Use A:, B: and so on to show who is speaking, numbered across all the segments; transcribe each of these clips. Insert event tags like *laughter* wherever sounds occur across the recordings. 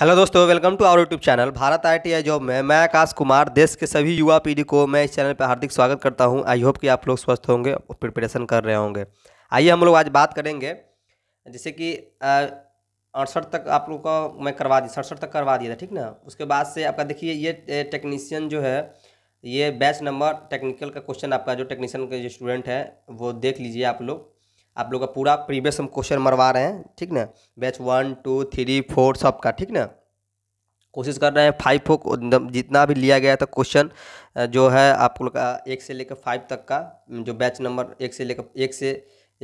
A: Hello दोस्तों welcome to our YouTube channel Bharat ITI job में मैं आकाश कुमार देश के सभी युवा पीढ़ी को मैं इस चैनल पर हार्दिक स्वागत करता हूं आई होप कि आप लोग स्वस्थ होंगे और प्रिपरेशन कर रहे होंगे आइए हम लोग आज बात करेंगे जैसे कि अड़सठ तक आप लोग का मैं करवा दी सड़सठ तक करवा दिया था ठीक ना उसके बाद से आपका देखिए ये टेक्नीसियन जो है ये बैच नंबर टेक्निकल का क्वेश्चन आपका जो टेक्नीशियन का जो स्टूडेंट है वो देख लीजिए आप लोग आप लोग का पूरा प्रीवियस हम क्वेश्चन मरवा रहे हैं ठीक ना batch one two three four सब का ठीक ना कोशिश कर रहे हैं फाइव फो जितना भी लिया गया था क्वेश्चन जो है आप लोग का एक से लेकर फाइव तक का जो बैच नंबर एक से लेकर एक से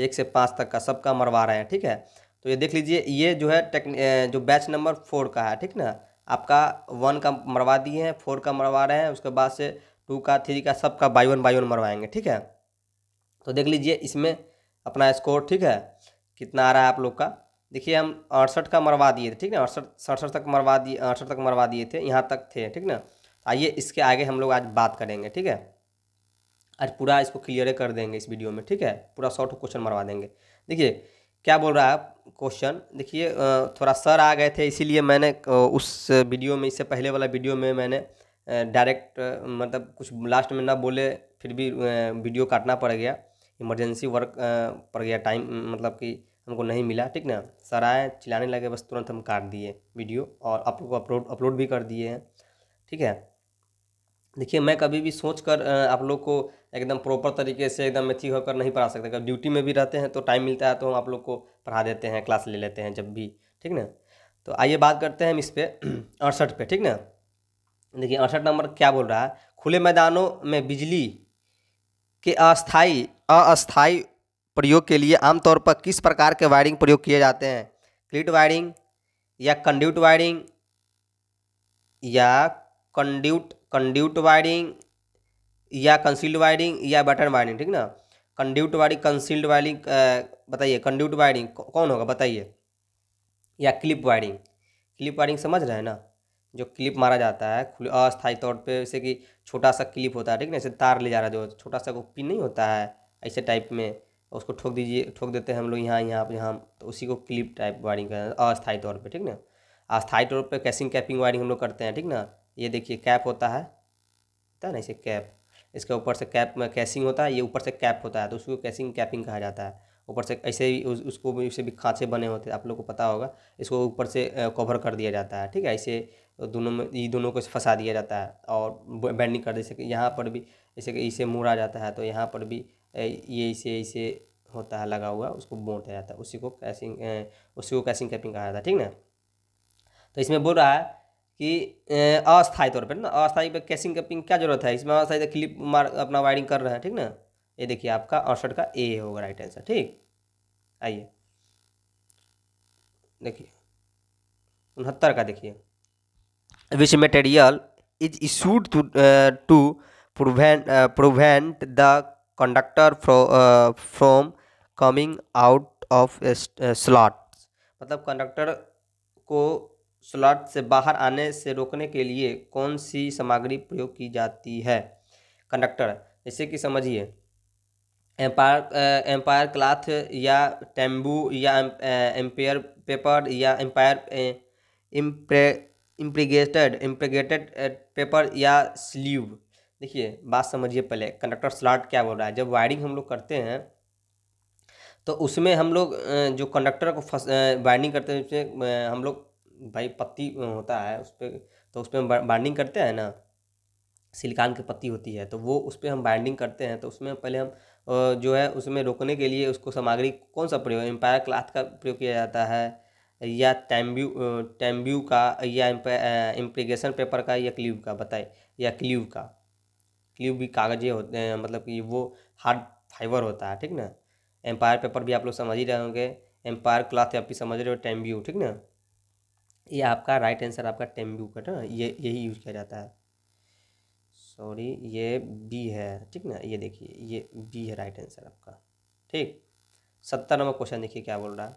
A: एक से पाँच तक का सबका मरवा रहे हैं ठीक है तो ये देख लीजिए ये जो है टेक्न जो बैच नंबर फोर का है ठीक ना आपका वन का मरवा दिए हैं फोर का मरवा रहे हैं उसके बाद से टू का थ्री का सबका बाई वन बाई वन मरवाएंगे ठीक है तो देख लीजिए इसमें अपना स्कोर ठीक है कितना आ रहा है आप लोग का देखिए हम अड़सठ का मरवा दिए थे ठीक ना अड़सठ सड़सठ तक मरवा दिए अड़सठ तक मरवा दिए थे यहाँ तक थे ठीक ना आइए इसके आगे हम लोग आज बात करेंगे ठीक है आज पूरा इसको क्लियर कर देंगे इस वीडियो में ठीक है पूरा शॉर्ट क्वेश्चन मरवा देंगे देखिए क्या बोल रहा है क्वेश्चन देखिए थोड़ा सर आ गए थे इसीलिए मैंने उस वीडियो में इससे पहले वाला वीडियो में मैंने डायरेक्ट मतलब कुछ लास्ट में ना बोले फिर भी वीडियो काटना पड़ गया इमरजेंसी वर्क पर गया टाइम मतलब कि हमको नहीं मिला ठीक ना सर आए चिल्लाने लगे बस तुरंत हम काट दिए वीडियो और आप लोग को अपलोड अपलोड भी कर दिए हैं ठीक है देखिए मैं कभी भी सोच कर आप लोग को एकदम प्रॉपर तरीके से एकदम मेथी होकर नहीं पढ़ा सकते अगर ड्यूटी में भी रहते हैं तो टाइम मिलता है तो हम आप लोग को पढ़ा देते हैं क्लास ले लेते हैं जब भी ठीक ना तो आइए बात करते हैं हम इस पर अड़सठ पे ठीक ना देखिए अड़सठ नंबर क्या बोल रहा है खुले मैदानों में बिजली के अस्थाई अस्थाई प्रयोग के लिए आमतौर पर किस प्रकार के वायरिंग प्रयोग किए जाते हैं क्लिट वायरिंग या कंड्यूट वायरिंग या कंड्यूट कंड्यूट वायरिंग या कंसील्ड वायरिंग या बटन वायरिंग ठीक ना कंड्यूट वायरिंग कंसील्ड वायरिंग बताइए कंड्यूट वायरिंग कौन होगा बताइए या क्लिप वायरिंग क्लिप वायरिंग समझ रहे हैं ना जो क्लिप मारा जाता है खुले अस्थायी तौर पे जैसे कि छोटा सा क्लिप होता है ठीक ना जैसे तार ले जा रहा है जो छोटा सा वो पिन नहीं होता है ऐसे टाइप में उसको ठोक दीजिए ठोक देते हैं हम लोग यहाँ यहाँ यहाँ तो उसी को क्लिप टाइप वायरिंग करते हैं अस्थायी तौर पर ठीक ना अस्थायी तौर पर कैसिंग कैपिंग वायरिंग हम लोग करते हैं ठीक ना ये देखिए कैप होता है होता है ना इसे कैप इसके ऊपर से कैप में कैसिंग होता है ये ऊपर से कैप होता है तो उसको कैसिंग कैपिंग कहा जाता है ऊपर से ऐसे ही उस, उसको भी उसे भी खाँचे बने होते हैं आप लोग को पता होगा इसको ऊपर से कवर कर दिया जाता है ठीक है ऐसे दोनों में ये दोनों को फंसा दिया जाता है और बैंडिंग कर जैसे कि यहाँ पर भी जैसे कि इसे मोड़ा जाता है तो यहाँ पर भी ये इसे इसे होता है लगा हुआ उसको बोड़ दिया जाता है उसी को कैसिंग उसी को कैसिंग कैपिंग कहा जाता है ठीक ना तो इसमें बोल रहा है कि अस्थायी तौर पर ना अस्थायी पर कैसिंग कैपिंग क्या जरूरत है इसमें अस्थायी क्लिप मार अपना वायरिंग कर रहे हैं ठीक ना ये देखिए आपका औसठ का ए होगा राइट आंसर ठीक आइए देखिए उनहत्तर का देखिए which material is used to to prevent prevent the conductor from coming out of slot मतलब कंडक्टर को स्लॉट से बाहर आने से रोकने के लिए कौन सी सामग्री प्रयोग की जाती है कंडक्टर जैसे कि समझिए एम्पायर एम्पायर क्लाथ या टेम्बू या एम्पेयर पेपर या एम्पायर इम्प्रे इम्प्रीगेटेड पेपर या स्लीव देखिए बात समझिए पहले कंडक्टर स्लॉट क्या बोल रहा है जब वायरिंग हम लोग करते हैं तो उसमें हम लोग जो कंडक्टर को फस वाइंडिंग करते हैं उसमें हम लोग भाई पत्ती होता है उस पर तो उसमें बाइंडिंग करते हैं ना सिलिकान की पत्ती होती है तो वो उस पर हम बाइंडिंग करते हैं तो उसमें पहले हम जो है उसमें रोकने के लिए उसको सामग्री कौन सा प्रयोग एम्पायर क्लाथ का प्रयोग किया जाता है या टैम्ब्यू टैम्ब्यू का या इम्प्रीगेशन पेपर का या क्लीव का बताए या क्लीव का क्ल्यूब भी कागजे होते हैं मतलब कि वो हार्ड फाइबर होता है ठीक ना एम्पायर पेपर भी आप लोग समझ ही रहे होंगे एम्पायर क्लाथ आप भी समझ रहे हो टैम्ब्यू ठीक ना ये आपका राइट आंसर आपका टेम्ब्यू का ना ये यही यूज किया जाता है सॉरी ये बी है ठीक ना ये देखिए ये बी है राइट आंसर आपका ठीक सत्तर नंबर क्वेश्चन देखिए क्या बोल रहा है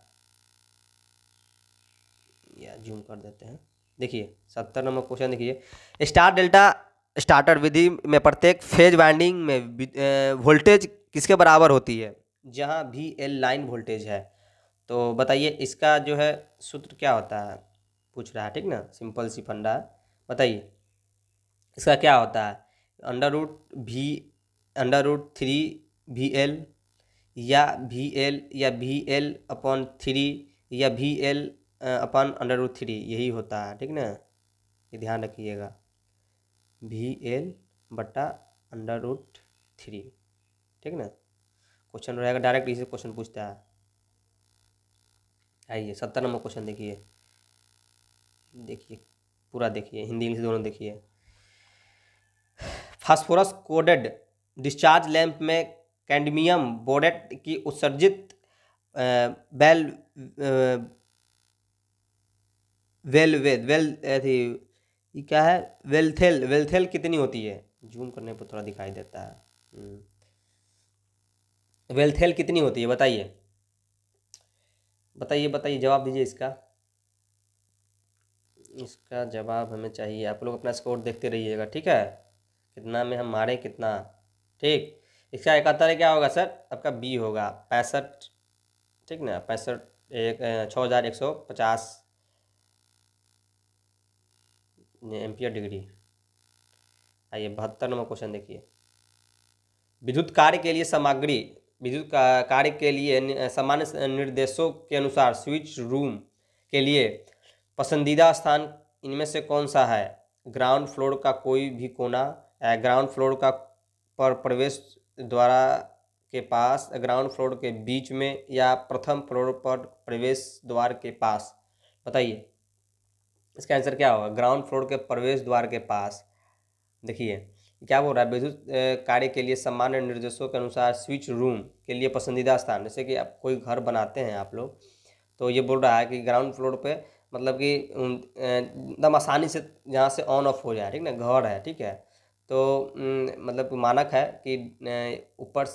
A: या जूम कर देते हैं देखिए सत्तर नंबर क्वेश्चन देखिए स्टार डेल्टा स्टार्टर विधि में प्रत्येक फेज वाइंडिंग में वोल्टेज किसके बराबर होती है जहाँ भी एल लाइन वोल्टेज है तो बताइए इसका जो है सूत्र क्या होता है पूछ रहा है ठीक ना सिंपल सी फंडा है बताइए इसका क्या होता है अंडर रूट भी अंडर रूट थ्री भी एल या भी एल या भी एल अपॉन थ्री या भी L upon under root three यही होता है ठीक ना ये ध्यान रखिएगा भी एल बटा अंडर रूट थ्री ठीक ना क्वेश्चन रहेगा डायरेक्ट इसे क्वेश्चन पूछता है आइए सत्तर नंबर क्वेश्चन देखिए देखिए पूरा देखिए हिंदी इंग्लिश दोनों देखिए फास्फोरस कोडेड डिस्चार्ज लैंप में कैंडमियम बोडेट की उत्सर्जित बेल वेल वेद वेल थी क्या है वेलथेल वेलथेल कितनी होती है जूम करने पर थोड़ा दिखाई देता है हम्म। वेल्थेल कितनी होती है बताइए बताइए बताइए जवाब दीजिए इसका इसका जवाब हमें चाहिए आप लोग अपना स्कोर देखते रहिएगा ठीक है कितना में हम मारें कितना ठीक इसका इकहत्तर क्या होगा सर आपका बी होगा पैंसठ ठीक ना पैंसठ एक छः हज़ार एक सौ पचास एम्पियर डिग्री आइए बहत्तर नंबर क्वेश्चन देखिए विद्युत कार्य के लिए सामग्री विद्युत कार्य के लिए सामान्य निर्देशों के अनुसार स्विच रूम के लिए पसंदीदा स्थान इनमें से कौन सा है ग्राउंड फ्लोर का कोई भी कोना ग्राउंड फ्लोर का पर प्रवेश द्वारा के पास ग्राउंड फ्लोर के बीच में या प्रथम फ्लोर पर प्रवेश द्वार के पास बताइए इसका आंसर क्या होगा ग्राउंड फ्लोर के प्रवेश द्वार के पास देखिए क्या बोल रहा है विद्युत कार्य के लिए सामान्य निर्देशों के अनुसार स्विच रूम के लिए पसंदीदा स्थान जैसे कि आप कोई घर बनाते हैं आप लोग तो ये बोल रहा है कि ग्राउंड फ्लोर पे मतलब कि एकदम आसानी से जहाँ से ऑन ऑफ हो जाए ठीक ना घर है ठीक है तो मतलब मानक है कि ऊपर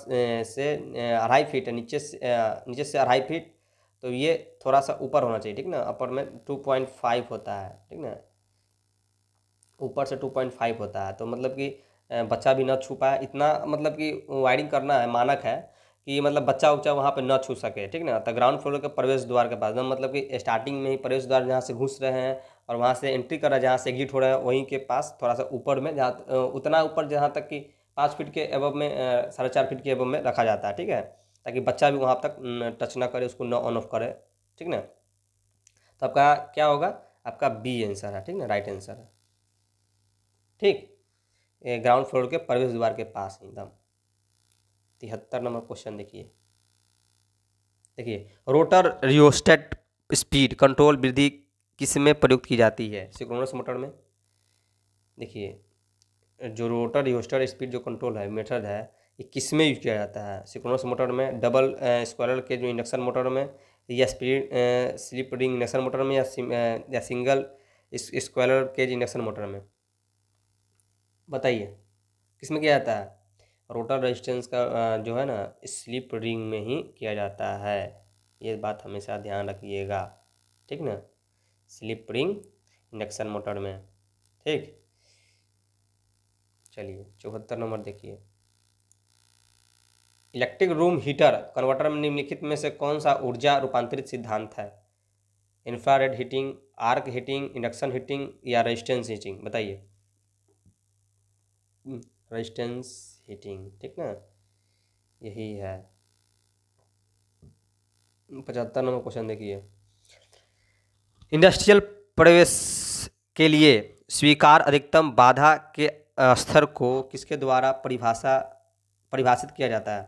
A: से अढ़ाई फीट नीचे से नीचे से अढ़ाई फीट तो ये थोड़ा सा ऊपर होना चाहिए ठीक ना अपर में टू पॉइंट फाइव होता है ठीक ना ऊपर से टू पॉइंट फाइव होता है तो मतलब कि बच्चा भी ना छू पाए इतना मतलब कि वायरिंग करना है मानक है कि मतलब बच्चा उच्चा वहाँ पे ना छू सके ठीक ना तो ग्राउंड फ्लोर के प्रवेश द्वार के पास ना मतलब कि स्टार्टिंग में ही प्रवेश द्वार जहाँ से घुस रहे हैं और वहाँ से एंट्री कर रहा है जहाँ से एग्जिट हो रहा है वहीं के पास थोड़ा सा ऊपर में जहाँ उतना ऊपर जहाँ तक कि पाँच फीट के एबव में साढ़े चार फीट के एबव में रखा जाता है ठीक है ताकि बच्चा भी वहाँ तक टच ना करे उसको ना ऑन ऑफ करे ठीक ना तो आपका क्या होगा आपका बी आंसर है ठीक ना राइट आंसर है ठीक ग्राउंड फ्लोर के प्रवेश द्वार के पास एकदम तिहत्तर नंबर क्वेश्चन देखिए देखिए रोटर रियोस्टेट स्पीड कंट्रोल वृद्धि किस में प्रयुक्त की जाती है सिक्रोनस मोटर में देखिए जो रोटर योस्टर स्पीड जो कंट्रोल है मेथड है ये किस में यूज किया जाता है सिक्रोनस मोटर में डबल स्क्वायरल के जो इंडक्शन मोटर में या speed slip ring induction motor में या या single squirrel cage induction motor में बताइए किस में किया जाता है रोटर रेजिस्टेंस का जो है ना स्लिप रिंग में ही किया जाता है ये बात हमेशा ध्यान रखिएगा ठीक ना स्लिप रिंग इंडक्शन मोटर में ठीक चलिए चौहत्तर नंबर देखिए इलेक्ट्रिक रूम हीटर कन्वर्टर में निम्नलिखित में से कौन सा ऊर्जा रूपांतरित सिद्धांत है infrared heating arc heating induction heating या रेजिस्टेंस हीटिंग बताइए हम्म, रेजिस्टेंस हीटिंग ठीक ना यही है पचहत्तर नंबर क्वेश्चन देखिए इंडस्ट्रियल प्रवेश के लिए स्वीकार अधिकतम बाधा के स्तर को किसके द्वारा परिभाषा परिभाषित किया जाता है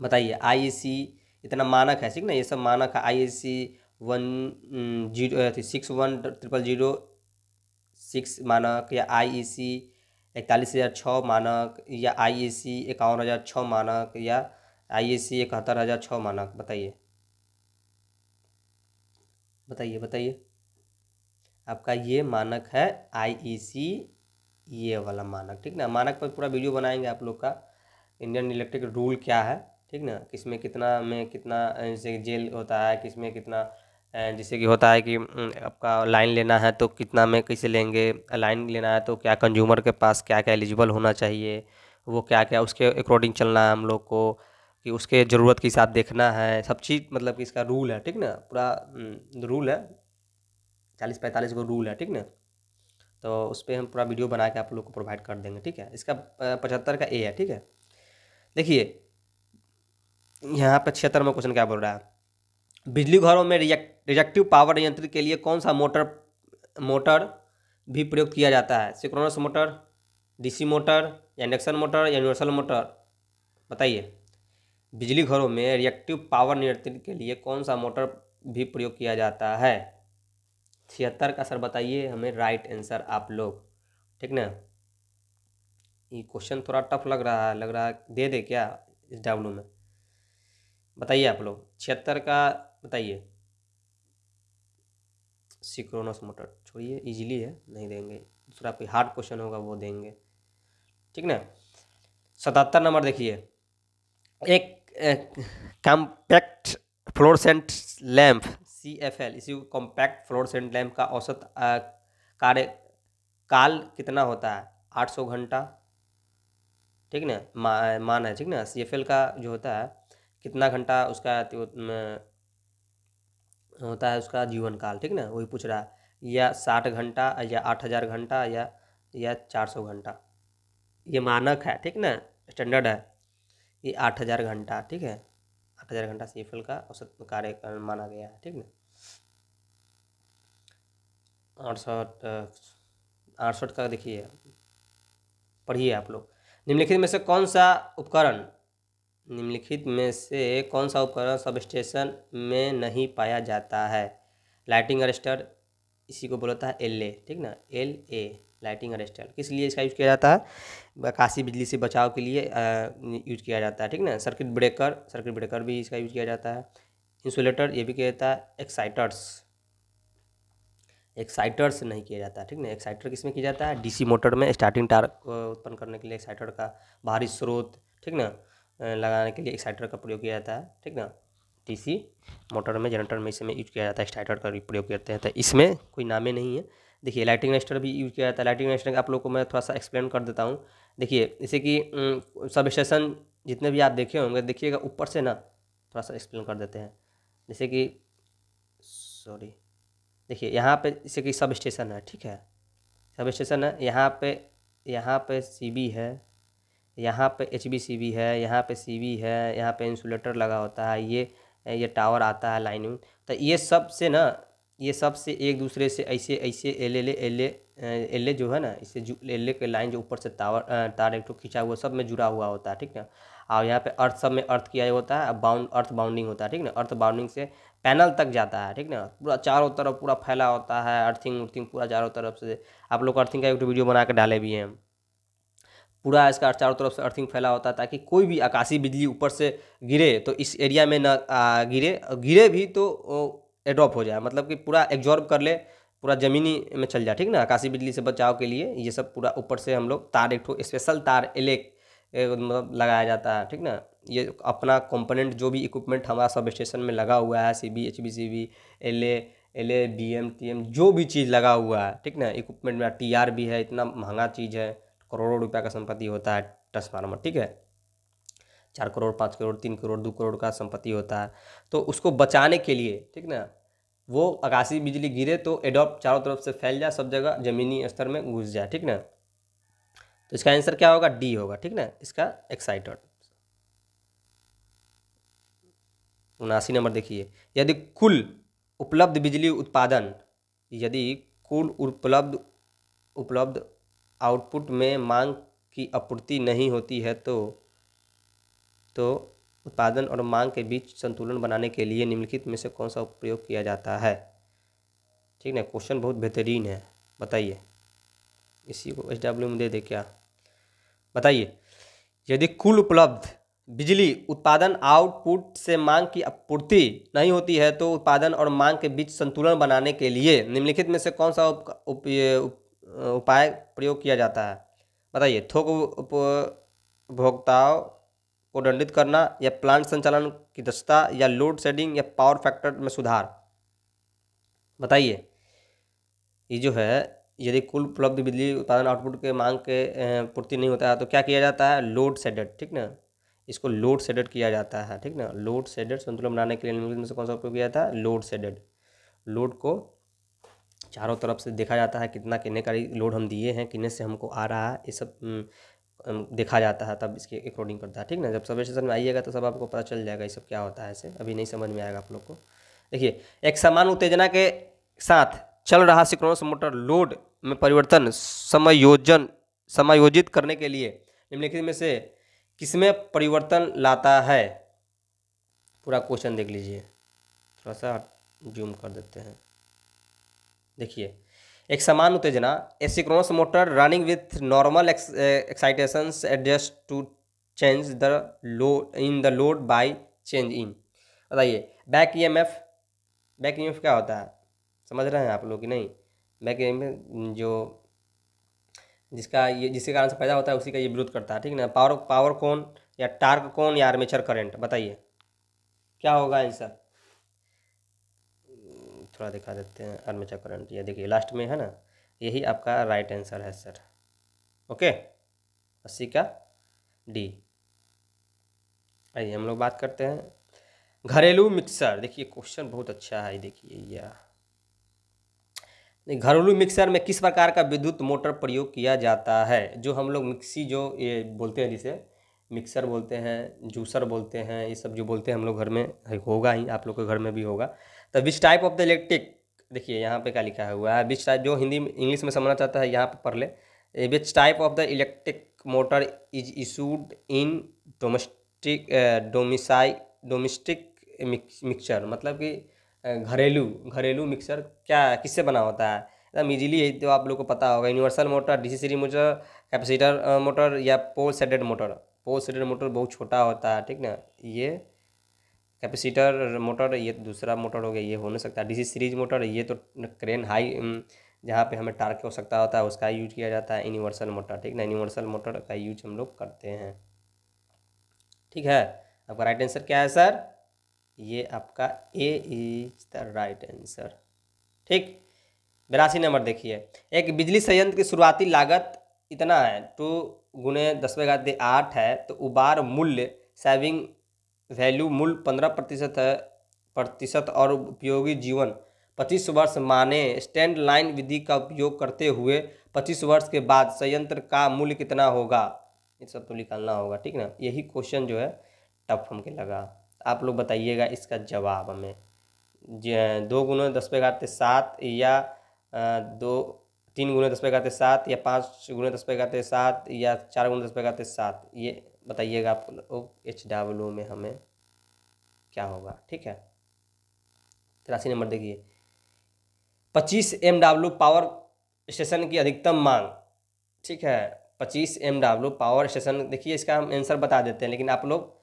A: बताइए आई e इतना मानक है ठीक ना ये सब मानक है I C e one zero six one triple zero six मानक या आई सी e इकतालीस हज़ार छः मानक या आई सी इक्यावन हज़ार छः मानक या आई सी इकहत्तर हज़ार छः मानक बताइए बताइए बताइए आपका ये मानक है आईईसी e ये वाला मानक ठीक ना मानक पर पूरा वीडियो बनाएंगे आप लोग का इंडियन इलेक्ट्रिक रूल क्या है ठीक ना किसमें कितना में कितना जैसे जेल होता है किसमें कितना जैसे कि होता है कि आपका लाइन लेना है तो कितना में कैसे लेंगे लाइन लेना है तो क्या कंज्यूमर के पास क्या क्या एलिजिबल होना चाहिए वो क्या क्या उसके अकॉर्डिंग चलना है हम लोग को कि उसके ज़रूरत के हिसाब देखना है सब चीज़ मतलब कि इसका रूल है ठीक ना पूरा रूल हम्म, है चालीस पैंतालीस को रूल है ठीक ना तो उस पर हम पूरा वीडियो बना के आप लोग को प्रोवाइड कर देंगे ठीक है इसका पचहत्तर का ए है ठीक है देखिए यहाँ पर छिहत्तर में क्वेश्चन क्या बोल रहा है बिजली घरों में रिजेक्ट रिजेक्टिव पावर नियंत्रित के लिए कौन सा मोटर मोटर भी प्रयोग किया जाता है सिक्रोनस मोटर डीसी मोटर या इंडक्शन मोटर या यूनिवर्सल मोटर बताइए बिजली घरों में रिएक्टिव पावर नियंत्रण के लिए कौन सा मोटर भी प्रयोग किया जाता है छिहत्तर का सर बताइए हमें राइट आंसर आप लोग ठीक ना ये क्वेश्चन थोड़ा टफ लग रहा है लग रहा है दे दे क्या इस डब्ल्यू में बताइए आप लोग छिहत्तर का बताइए सिक्रोनस मोटर छोड़िए इजीली है नहीं देंगे दूसरा कोई हार्ड क्वेश्चन होगा वो देंगे ठीक ना सतहत्तर नंबर देखिए एक compact fluorescent lamp C F L इसी कॉम्पैक्ट फ्लोरसेंट लैम्प का औसत कार्य काल कितना होता है आठ सौ घंटा ठीक ना मा, मान है ठीक ना सी एफ एल का जो होता है कितना घंटा उसका होता है उसका जीवन काल ठीक ना वही पूछ रहा है या साठ घंटा या आठ हज़ार घंटा या या चार सौ घंटा ये मानक है ठीक ना स्टैंडर्ड है ये आठ हज़ार घंटा ठीक है आठ हज़ार घंटा सी का औसत कार्य माना गया है ठीक है अड़सठ अड़सठ का देखिए पढ़िए आप लोग निम्नलिखित में से कौन सा उपकरण निम्नलिखित में से कौन सा उपकरण सब स्टेशन में नहीं पाया जाता है लाइटिंग अरेस्टर इसी को बोलता है एल ए ठीक ना एल ए लाइटिंग और स्टाइल किस लिए इसका यूज़ किया जाता है काशी बिजली से बचाव के लिए यूज किया जाता है ठीक ना सर्किट ब्रेकर सर्किट ब्रेकर भी इसका यूज किया जाता है इंसुलेटर ये भी किया जाता है एक्साइटर्स एक्साइटर्स नहीं किया जाता ठीक ना एक्साइटर किसमें किया जाता है डीसी मोटर में स्टार्टिंग टार उत्पन्न करने के लिए एक्साइटर का बाहरी स्रोत ठीक ना लगाने के लिए एक्साइटर का प्रयोग किया जाता है ठीक ना डीसी मोटर में जनरेटर में इसमें यूज किया जाता है स्टार्टर का प्रयोग करते हैं तो इसमें कोई नामे नहीं है देखिए लाइटिंग रजिस्टर भी यूज किया जाता है लाइटिंग रजिस्टर आप लोग को मैं थोड़ा सा एक्सप्लेन कर देता हूँ देखिए जैसे कि सब स्टेशन जितने भी आप देखे होंगे देखिएगा ऊपर से ना थोड़ा सा एक्सप्लेन कर देते हैं जैसे कि सॉरी देखिए यहाँ पे जैसे कि सब स्टेशन है ठीक है सब स्टेशन है यहाँ पे यहाँ पे सी है यहाँ पे एच बी है यहाँ पे सी है यहाँ पे इंसुलेटर लगा होता है ये ये टावर आता है लाइन तो ये सब से ना ये सब से एक दूसरे से ऐसे ऐसे L L L L A जो है ना इससे एल ए के लाइन जो ऊपर से तावर तार एक खींचा हुआ सब में जुड़ा हुआ होता है ठीक ना और यहाँ पे अर्थ सब में अर्थ किया होता है बाउंड अर्थ बाउंडिंग होता है ठीक ना अर्थ बाउंडिंग से पैनल तक जाता है ठीक ना पूरा चारों तरफ पूरा फैला होता है अर्थिंग उर्थिंग पूरा चारों तरफ से आप लोग अर्थिंग का एक वीडियो बना कर डाले भी हैं पूरा इसका चारों तरफ से अर्थिंग फैला होता है ताकि कोई भी आकाशीय बिजली ऊपर से गिरे तो इस एरिया में ना गिरे गिरे भी तो एडॉप्ट हो जाए मतलब कि पूरा एग्जॉर्ब कर ले पूरा ज़मीनी में चल जाए ठीक ना आकाशीय बिजली से बचाव के लिए ये सब पूरा ऊपर से हम लोग तार एक स्पेशल तार एलेक मतलब लगाया जाता है ठीक ना ये अपना कंपोनेंट जो भी इक्विपमेंट हमारा सब स्टेशन में लगा हुआ है C B H B C B L A L A B M T M जो भी चीज़ लगा हुआ है ठीक ना इक्विपमेंट में टी आर भी है इतना महंगा चीज़ है करोड़ों रुपया का संपत्ति होता है ट्रांसफार्मर ठीक है चार करोड़ पाँच करोड़ तीन करोड़ दो करोड़ का संपत्ति होता है तो उसको बचाने के लिए ठीक ना वो आकाशीय बिजली गिरे तो एडोप्ट चारों तरफ से फैल जाए सब जगह जमीनी स्तर में घुस जाए ठीक ना तो इसका आंसर क्या होगा डी होगा ठीक ना इसका एक्साइटेड उनासी नंबर देखिए यदि कुल उपलब्ध बिजली उत्पादन यदि कुल उपलब्ध उपलब्ध आउटपुट में मांग की आपूर्ति नहीं होती है तो तो उत्पादन और मांग के बीच संतुलन बनाने के लिए निम्नलिखित में से कौन सा उपयोग किया जाता है ठीक है क्वेश्चन बहुत बेहतरीन है बताइए इसी को एच डब्ल्यू में दे दे क्या बताइए यदि कुल उपलब्ध बिजली उत्पादन आउटपुट से मांग की आपूर्ति नहीं होती है तो उत्पादन और मांग के बीच संतुलन बनाने के लिए निम्नलिखित में से कौन सा उप, उप, उपाय प्रयोग किया जाता है बताइए थोक उपभोक्ताओं को दंडित करना या प्लांट संचालन की दक्षता या लोड शेडिंग या पावर फैक्टर में सुधार बताइए ये जो है यदि कुल उपलब्ध बिजली उत्पादन आउटपुट के मांग के पूर्ति नहीं होता है तो क्या किया जाता है लोड सेडेड ठीक ना इसको लोड सेडेड किया जाता है ठीक ना लोड सेडेड संतुलन बनाने के लिए निम्नलिखित में से कौन सा उपयोग किया जाता है लोड सेडेड लोड को चारों तरफ से देखा जाता है कितना किन्ने का लोड हम दिए हैं किन्ने से हमको आ रहा है ये सब हम्म, देखा जाता है तब इसके अकॉर्डिंग करता है ठीक ना जब सब स्टेशन में आइएगा तो सब आपको पता चल जाएगा ये सब क्या होता है ऐसे अभी नहीं समझ में आएगा आप लोग को देखिए एक समान उत्तेजना के साथ चल रहा सिक्रोनस मोटर लोड में परिवर्तन समायोजन समायोजित करने के लिए निम्नलिखित में से किसमें परिवर्तन लाता है पूरा क्वेश्चन देख लीजिए थोड़ा सा जूम कर देते हैं देखिए एक समान उत्तेजना a synchronous motor running with normal excitation adjust to change the load in the load by change in बताइए back E M F back E M F क्या होता है समझ रहे हैं आप लोग कि नहीं बैक ई एम एफ जो जिसका ये जिसके कारण से पैदा होता है उसी का ये विरोध करता है ठीक ना पावर पावर कौन या टार्क कौन या आर्मेचर करेंट बताइए क्या होगा आंसर थोड़ा दिखा देते हैं आर्मेचर करंट ये देखिए लास्ट में है ना यही आपका राइट आंसर है सर ओके अस्सी का डी आइए हम लोग बात करते हैं घरेलू मिक्सर देखिए क्वेश्चन बहुत अच्छा है देखिए यह घरेलू मिक्सर में किस प्रकार का विद्युत मोटर प्रयोग किया जाता है जो हम लोग मिक्सी जो ये बोलते हैं जिसे मिक्सर बोलते हैं जूसर बोलते हैं ये सब जो बोलते हैं हम लोग घर में होगा ही आप लोग के घर में भी होगा तो which type of the electric देखिए यहाँ पे क्या लिखा हुआ है विच टाइप जो हिंदी इंग्लिश में समझना चाहता है यहाँ पे पढ़ ले which type of the electric motor is used in domestic डोमिसाई डोमेस्टिक मिक्सचर मतलब कि घरेलू घरेलू मिक्सचर क्या किससे बना होता है एकदम इजीली तो आप लोग को पता होगा universal motor DC C motor capacitor motor या pole shaded motor pole shaded motor बहुत छोटा होता है ठीक ना ये कैपेसिटर मोटर ये दूसरा मोटर हो गया ये हो नहीं सकता डीसी सीरीज मोटर ये तो क्रेन हाई जहाँ पे हमें टार्क हो सकता होता है उसका यूज किया जाता है यूनिवर्सल मोटर ठीक ना यूनिवर्सल मोटर का यूज हम लोग करते हैं ठीक है आपका राइट आंसर क्या है सर ये आपका A is the right answer ठीक बिरासी नंबर देखिए एक बिजली संयंत्र की शुरुआती लागत इतना है टू गुने दसवें का आठ है तो उबार मूल्य सेविंग वैल्यू मूल्य पंद्रह प्रतिशत है प्रतिशत और उपयोगी जीवन पच्चीस वर्ष माने स्टैंड लाइन विधि का उपयोग करते हुए पच्चीस वर्ष के बाद संयंत्र का मूल्य कितना होगा ये सब तो निकालना होगा ठीक ना यही क्वेश्चन जो है टफ हमके लगा आप लोग बताइएगा इसका जवाब हमें दो गुना दस पे गाते सात या दो तीन गुना दस पे गाते सात या पाँच गुना दस पे गाते सात या चार गुना दस पे गाते सात ये बताइएगा आप लोग एच डब्ल्यू में हमें क्या होगा ठीक है तिरासी नंबर देखिए पच्चीस एम डब्ल्यू पावर स्टेशन की अधिकतम मांग ठीक है पच्चीस एम डब्ल्यू पावर स्टेशन देखिए इसका हम आंसर बता देते हैं लेकिन आप लोग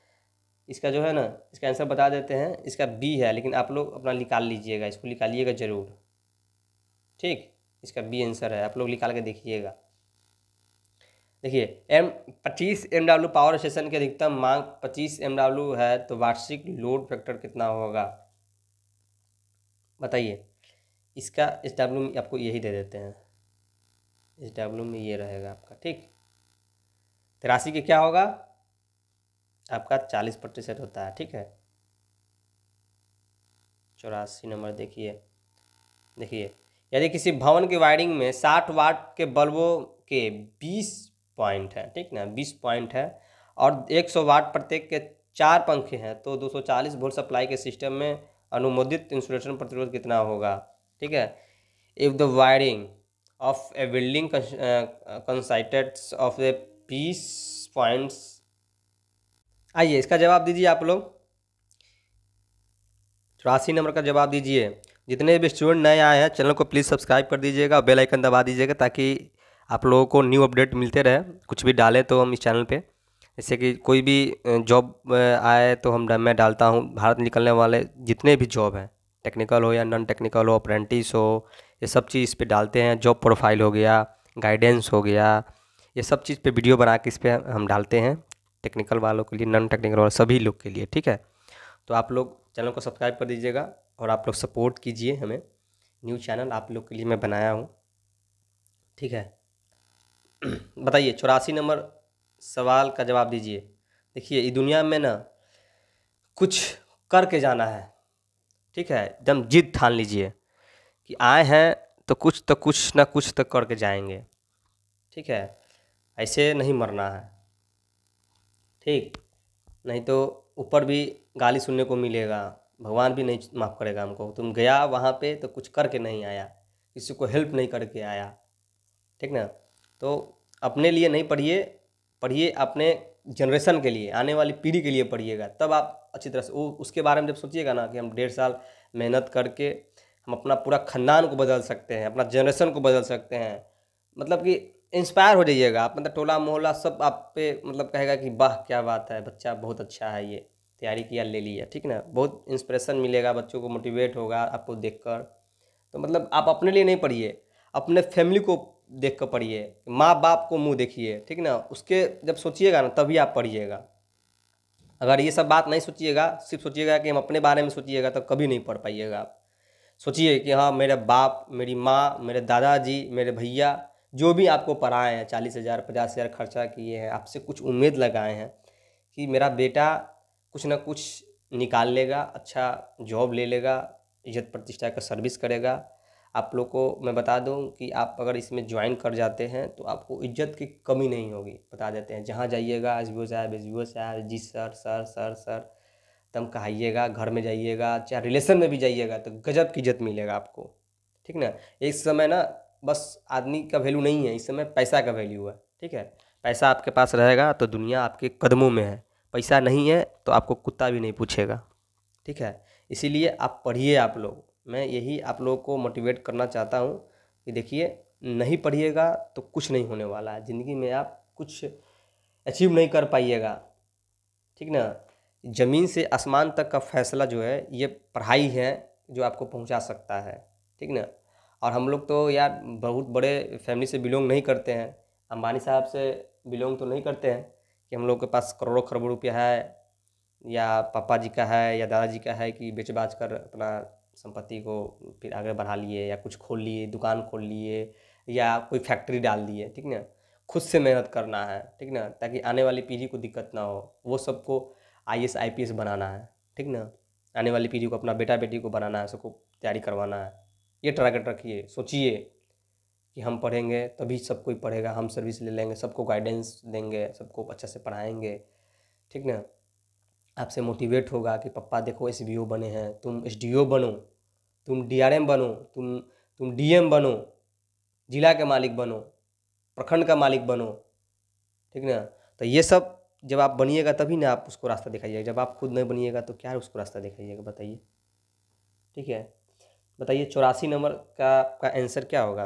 A: इसका जो है ना इसका आंसर बता देते हैं इसका बी है लेकिन आप लोग अपना निकाल लीजिएगा इसको निकालिएगा ज़रूर ठीक इसका बी आंसर है आप लोग निकाल के देखिएगा देखिए एम पच्चीस एम डब्ल्यू पावर स्टेशन की अधिकतम मांग पच्चीस एम डब्ल्यू है तो वार्षिक लोड फैक्टर कितना होगा बताइए इसका इस डब्ल्यू में आपको यही दे देते हैं इस डब्ल्यू में ये रहेगा आपका ठीक तिरासी तो के क्या होगा आपका चालीस प्रतिशत होता है ठीक है चौरासी नंबर देखिए देखिए यदि किसी भवन की वायरिंग में साठ वाट के बल्बों के बीस पॉइंट है ठीक ना बीस पॉइंट है और एक सौ वाट प्रत्येक के चार पंखे हैं तो दो सौ चालीस वोल्ट सप्लाई के सिस्टम में अनुमोदित इंसुलेशन प्रतिरोध कितना होगा ठीक है if the wiring of a building consists of a piece points आइए इसका जवाब दीजिए आप लोग चौरासी नंबर का जवाब दीजिए जितने भी स्टूडेंट नए आए हैं चैनल को प्लीज़ सब्सक्राइब कर दीजिएगा बेल आइकन दबा दीजिएगा ताकि आप लोगों को न्यू अपडेट मिलते रहे कुछ भी डालें तो हम इस चैनल पे जैसे कि कोई भी जॉब आए तो हम मैं डालता हूँ भारत निकलने वाले जितने भी जॉब हैं टेक्निकल हो या नॉन टेक्निकल हो अप्रेंटिस हो ये सब चीज़ इस पर डालते हैं जॉब प्रोफाइल हो गया गाइडेंस हो गया ये सब चीज़ पे वीडियो बना के इस पर हम डालते हैं टेक्निकल वालों के लिए नॉन टेक्निकल वालों सभी लोग के लिए ठीक है तो आप लोग चैनल को सब्सक्राइब कर दीजिएगा और आप लोग सपोर्ट कीजिए हमें न्यू चैनल आप लोग के लिए मैं बनाया हूँ ठीक है *clears throat* बताइए चौरासी नंबर सवाल का जवाब दीजिए देखिए ये दुनिया में ना कुछ करके जाना है ठीक है एकदम जिद ठान लीजिए कि आए हैं तो कुछ तो कुछ ना कुछ तो करके जाएंगे ठीक है ऐसे नहीं मरना है ठीक नहीं तो ऊपर भी गाली सुनने को मिलेगा भगवान भी नहीं माफ़ करेगा हमको तुम गया वहाँ पे तो कुछ करके नहीं आया किसी को हेल्प नहीं करके आया ठीक ना तो अपने लिए नहीं पढ़िए पढ़िए अपने जनरेशन के लिए आने वाली पीढ़ी के लिए पढ़िएगा तब आप अच्छी तरह से वो उसके बारे में जब सोचिएगा ना कि हम डेढ़ साल मेहनत करके हम अपना पूरा ख़ानदान को बदल सकते हैं अपना जनरेशन को बदल सकते हैं मतलब कि इंस्पायर हो जाइएगा आप मतलब टोला मोहल्ला सब आप पे मतलब कहेगा कि वाह क्या बात है बच्चा बहुत अच्छा है ये तैयारी किया ले लिया ठीक ना बहुत इंस्पिरेशन मिलेगा बच्चों को मोटिवेट होगा आपको देखकर तो मतलब आप अपने लिए नहीं पढ़िए अपने फैमिली को देख कर पढ़िए माँ बाप को मुंह देखिए ठीक ना उसके जब सोचिएगा ना तभी आप पढ़िएगा अगर ये सब बात नहीं सोचिएगा सिर्फ सोचिएगा कि हम अपने बारे में सोचिएगा तो कभी नहीं पढ़ पाइएगा आप सोचिए कि हाँ मेरे बाप मेरी माँ मेरे दादाजी मेरे भैया जो भी आपको पढ़ाए हैं चालीस हज़ार पचास हज़ार खर्चा किए हैं आपसे कुछ उम्मीद लगाए हैं कि मेरा बेटा कुछ ना कुछ निकाल लेगा अच्छा जॉब ले लेगा इज्जत प्रतिष्ठा का सर्विस करेगा आप लोग को मैं बता दूं कि आप अगर इसमें ज्वाइन कर जाते हैं तो आपको इज्जत की कमी नहीं होगी बता देते हैं जहाँ जाइएगा एस बी ओ साहब एस बी ओ साहब ji sir sir sir sir तम कहाइएगा घर में जाइएगा चाहे रिलेशन में भी जाइएगा तो गजब की इज्जत मिलेगा आपको ठीक ना इस समय ना बस आदमी का वैल्यू नहीं है इस समय पैसा का वैल्यू है ठीक है पैसा आपके पास रहेगा तो दुनिया आपके कदमों में है पैसा नहीं है तो आपको कुत्ता भी नहीं पूछेगा ठीक है इसीलिए आप पढ़िए आप लोग मैं यही आप लोगों को मोटिवेट करना चाहता हूँ कि देखिए नहीं पढ़िएगा तो कुछ नहीं होने वाला है ज़िंदगी में आप कुछ अचीव नहीं कर पाइएगा ठीक ना ज़मीन से आसमान तक का फैसला जो है ये पढ़ाई है जो आपको पहुंचा सकता है ठीक ना और हम लोग तो यार बहुत बड़े फैमिली से बिलोंग नहीं करते हैं अंबानी साहब से बिलोंग तो नहीं करते हैं कि हम लोग के पास करोड़ों खरबों रुपया है या पापा जी का है या दादाजी का है कि बेच बाच कर अपना संपत्ति को फिर आगे बढ़ा लिए या कुछ खोल लिए दुकान खोल लिए या कोई फैक्ट्री डाल दिए ठीक ना खुद से मेहनत करना है ठीक ना ताकि आने वाली पीढ़ी को दिक्कत ना हो वो सबको I S I P S बनाना है ठीक ना आने वाली पीढ़ी को अपना बेटा बेटी को बनाना है सबको तैयारी करवाना है ये टारगेट रखिए सोचिए कि हम पढ़ेंगे तभी सब कोई पढ़ेगा हम सर्विस ले लेंगे सबको गाइडेंस देंगे सबको अच्छा से पढ़ाएंगे ठीक ना आपसे मोटिवेट होगा कि पप्पा देखो एस बने हैं तुम एस बनो तुम डी बनो तुम तुम डीएम बनो जिला के मालिक बनो प्रखंड का मालिक बनो ठीक ना तो ये सब जब आप बनिएगा तभी ना आप उसको रास्ता दिखाइएगा जब आप खुद नहीं बनिएगा तो क्या उसको रास्ता दिखाइएगा बताइए ठीक है बताइए चौरासी नंबर का आपका आंसर क्या होगा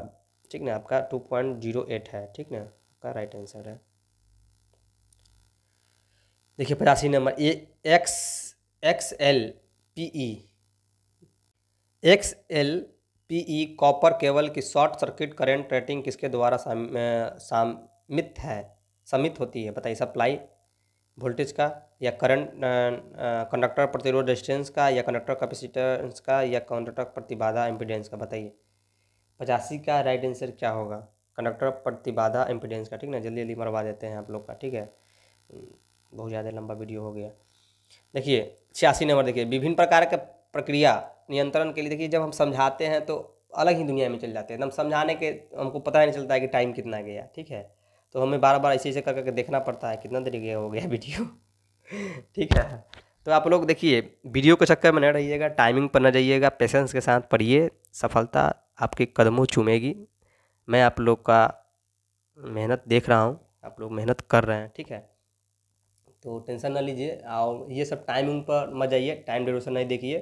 A: ठीक ना आपका टू पॉइंट जीरो एट है ठीक ना आपका राइट आंसर है देखिए पचासी number A X X L P E X L P E copper cable की शॉर्ट सर्किट करंट रेटिंग किसके द्वारा सामित है समित होती है बताइए सप्लाई वोल्टेज का या करंट कंडक्टर प्रतिरोध रेजिस्टेंस का या कंडक्टर कैपेसिटेंस का या कंडक्टर प्रतिबाधा एम्पिडेंस का बताइए पचासी का राइट आंसर क्या होगा कंडक्टर प्रतिबाधा इम्पीडेंस का ठीक ना जल्दी जल्दी मरवा देते हैं आप लोग का ठीक है हम्म, बहुत ज़्यादा लंबा वीडियो हो गया देखिए छियासी नंबर देखिए विभिन्न प्रकार के प्रक्रिया नियंत्रण के लिए देखिए जब हम समझाते हैं तो अलग ही दुनिया में चले जाते हैं एकदम समझाने के हमको पता ही नहीं चलता है कि टाइम कितना गया ठीक है तो हमें बार बार ऐसे ऐसे कर करके देखना पड़ता है कितना देर गया हो गया वीडियो *laughs* ठीक है तो आप लोग देखिए वीडियो के चक्कर में न रहिएगा टाइमिंग पर न जाइएगा पेशेंस के साथ पढ़िए सफलता आपके कदमों चूमेगी मैं आप लोग का मेहनत देख रहा हूँ आप लोग मेहनत कर रहे हैं ठीक है तो टेंशन ना लीजिए और ये सब टाइमिंग पर मत जाइए टाइम ड्यूरेशन नहीं देखिए